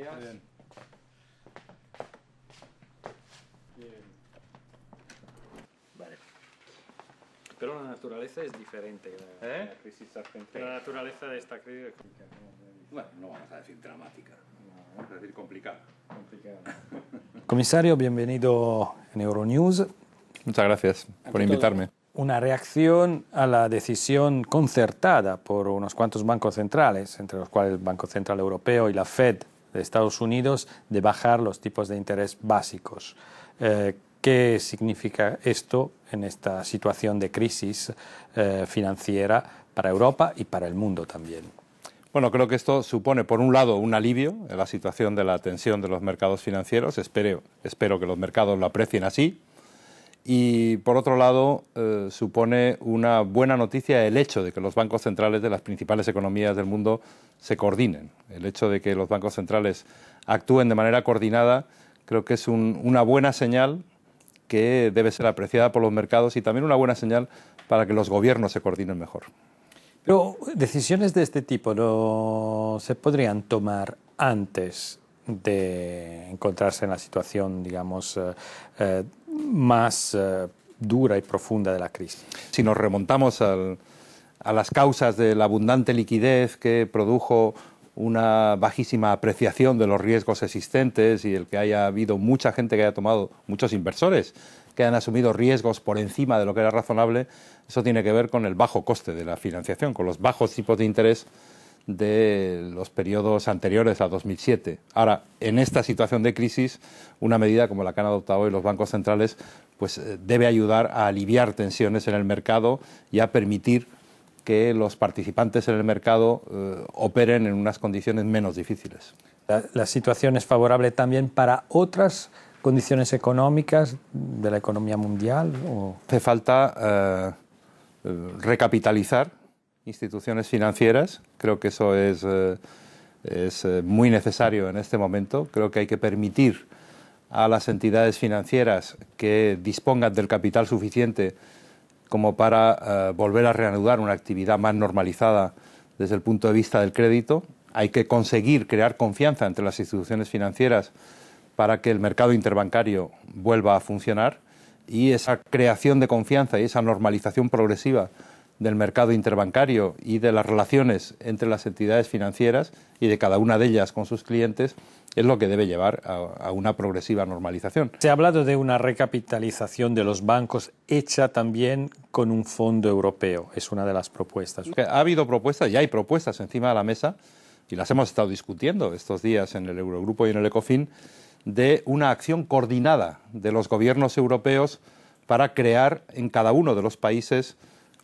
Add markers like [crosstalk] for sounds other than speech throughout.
Gracias. bien. Vale. Pero la naturaleza es diferente de ¿Eh? la, crisis argentina. La naturaleza de esta crisis... Bueno, no vamos a decir dramática, vamos a decir complicada. Complicada. [laughs] Comisario, bienvenido en Euronews. Muchas gracias por invitarme. Una reacción a la decisión concertada por unos cuantos bancos centrales, entre los cuales el Banco Central Europeo y la Fed, de Estados Unidos de bajar los tipos de interés básicos. Eh, ¿Qué significa esto en esta situación de crisis eh, financiera para Europa y para el mundo también? Bueno, creo que esto supone, por un lado, un alivio en la situación de la tensión de los mercados financieros. espero que los mercados lo aprecien así, y por otro lado eh, supone una buena noticia el hecho de que los bancos centrales de las principales economías del mundo se coordinen. El hecho de que los bancos centrales actúen de manera coordinada creo que es una buena señal que debe ser apreciada por los mercados y también una buena señal para que los gobiernos se coordinen mejor. Pero decisiones de este tipo no se podrían tomar antes de encontrarse en la situación, digamos, eh, eh, más eh, dura y profunda de la crisis. Si nos remontamos a las causas de la abundante liquidez que produjo una bajísima apreciación de los riesgos existentes y el que haya habido mucha gente que haya tomado, muchos inversores que han asumido riesgos por encima de lo que era razonable, eso tiene que ver con el bajo coste de la financiación, con los bajos tipos de interés de los periodos anteriores a 2007. Ahora, en esta situación de crisis, una medida como la que han adoptado hoy los bancos centrales pues eh, debe ayudar a aliviar tensiones en el mercado y a permitir que los participantes en el mercado eh, operen en unas condiciones menos difíciles. La, situación es favorable también para otras condiciones económicas de la economía mundial. Hace falta eh, recapitalizar instituciones financieras. Creo que eso es, eh, eh, muy necesario en este momento. Creo que hay que permitir a las entidades financieras que dispongan del capital suficiente como para eh, volver a reanudar una actividad más normalizada desde el punto de vista del crédito. Hay que conseguir crear confianza entre las instituciones financieras para que el mercado interbancario vuelva a funcionar y esa creación de confianza y esa normalización progresiva del mercado interbancario y de las relaciones entre las entidades financieras y de cada una de ellas con sus clientes es lo que debe llevar a, una progresiva normalización. Se ha hablado de una recapitalización de los bancos hecha también con un fondo europeo. Es una de las propuestas. Ha habido propuestas y hay propuestas encima de la mesa y las hemos estado discutiendo estos días en el Eurogrupo y en el ECOFIN de una acción coordinada de los gobiernos europeos para crear en cada uno de los países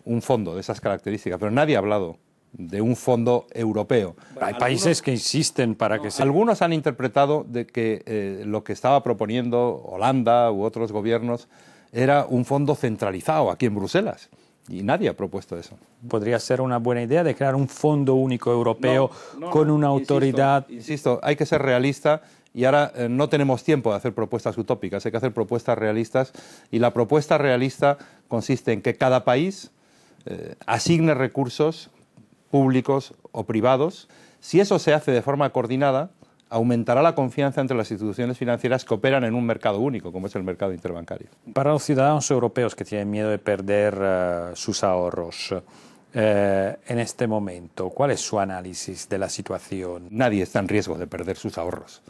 un fondo de esas características, pero nadie ha hablado de un fondo europeo. Hay países que insisten para que se... Algunos han interpretado de que eh, lo que estaba proponiendo Holanda u otros gobiernos era un fondo centralizado aquí en Bruselas. Y nadie ha propuesto eso. Podría ser una buena idea de crear un fondo único europeo con una autoridad. Insisto, hay que ser realista y ahora eh, no tenemos tiempo de hacer propuestas utópicas, hay que hacer propuestas realistas y la propuesta realista consiste en que cada país eh, asigne recursos públicos o privados. Si eso se hace de forma coordinada, aumentará la confianza entre las instituciones financieras que operan en un mercado único, como es el mercado interbancario. Para los ciudadanos europeos que tienen miedo de perder eh, sus ahorros, eh, en este momento? ¿Cuál es su análisis de la situación? Nadie está en riesgo de perder sus ahorros,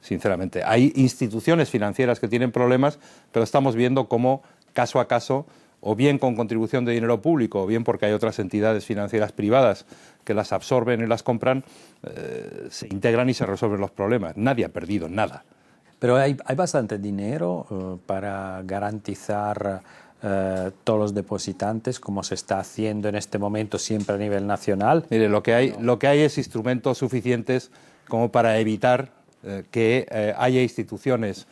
sinceramente. Hay instituciones financieras que tienen problemas, pero estamos viendo cómo caso a caso o bien con contribución de dinero público, o bien porque hay otras entidades financieras privadas que las absorben y las compran, eh, se integran y se resuelven los problemas. Nadie ha perdido nada. Pero hay, bastante dinero eh, para garantizar eh, todos los depositantes, como se está haciendo en este momento siempre a nivel nacional. Mire, lo que hay, lo que hay es instrumentos suficientes como para evitar que haya instituciones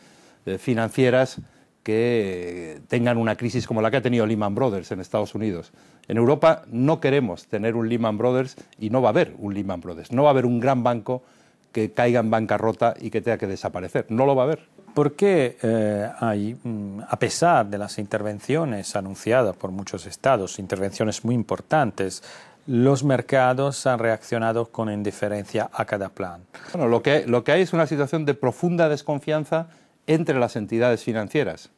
financieras que tengan una crisis como la que ha tenido Lehman Brothers en Estados Unidos. En Europa no queremos tener un Lehman Brothers y no va a haber un Lehman Brothers, no va a haber un gran banco que caiga en bancarrota y que tenga que desaparecer, no lo va a haber. ¿Por qué eh, hay, mm, a pesar de las intervenciones anunciadas por muchos estados, intervenciones muy importantes, los mercados han reaccionado con indiferencia a cada plan? Bueno, lo que, lo que hay es una situación de profunda desconfianza entre las entidades financieras,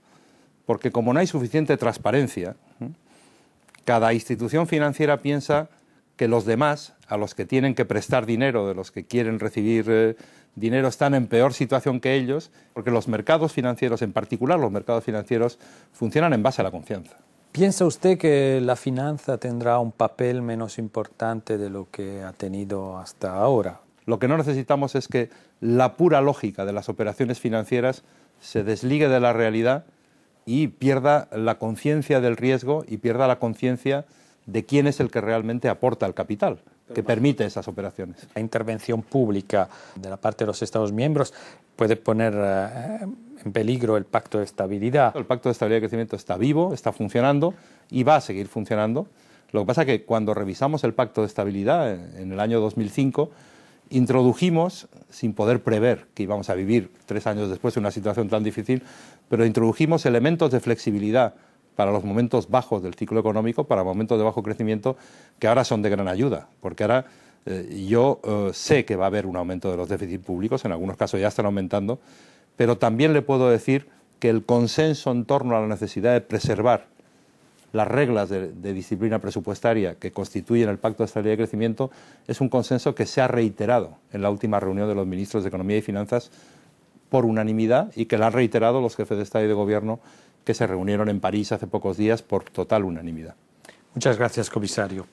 porque como no hay suficiente transparencia, cada institución financiera piensa que los demás, a los que tienen que prestar dinero, de los que quieren recibir eh, dinero, están en peor situación que ellos, porque los mercados financieros, en particular los mercados financieros, funcionan en base a la confianza. ¿Piensa usted que la finanza tendrá un papel menos importante de lo que ha tenido hasta ahora? Lo que no necesitamos es que la pura lógica de las operaciones financieras se desligue de la realidad y pierda la conciencia del riesgo y pierda la conciencia de quién es el que realmente aporta el capital que permite esas operaciones. La intervención pública de la parte de los Estados miembros puede poner eh, en peligro el pacto de estabilidad. El pacto de estabilidad y crecimiento está vivo, está funcionando y va a seguir funcionando. Lo que pasa es que cuando revisamos el pacto de estabilidad en el año 2005, introdujimos, sin poder prever que íbamos a vivir tres años después una situación tan difícil, pero introdujimos elementos de flexibilidad para los momentos bajos del ciclo económico, para momentos de bajo crecimiento, que ahora son de gran ayuda, porque ahora eh, yo eh, sé que va a haber un aumento de los déficits públicos, en algunos casos ya están aumentando, pero también le puedo decir que el consenso en torno a la necesidad de preservar las reglas de, disciplina presupuestaria que constituyen el Pacto de Estabilidad y Crecimiento, es un consenso que se ha reiterado en la última reunión de los ministros de Economía y Finanzas por unanimidad y que la han reiterado los jefes de Estado y de Gobierno que se reunieron en París hace pocos días por total unanimidad. Muchas gracias, comisario.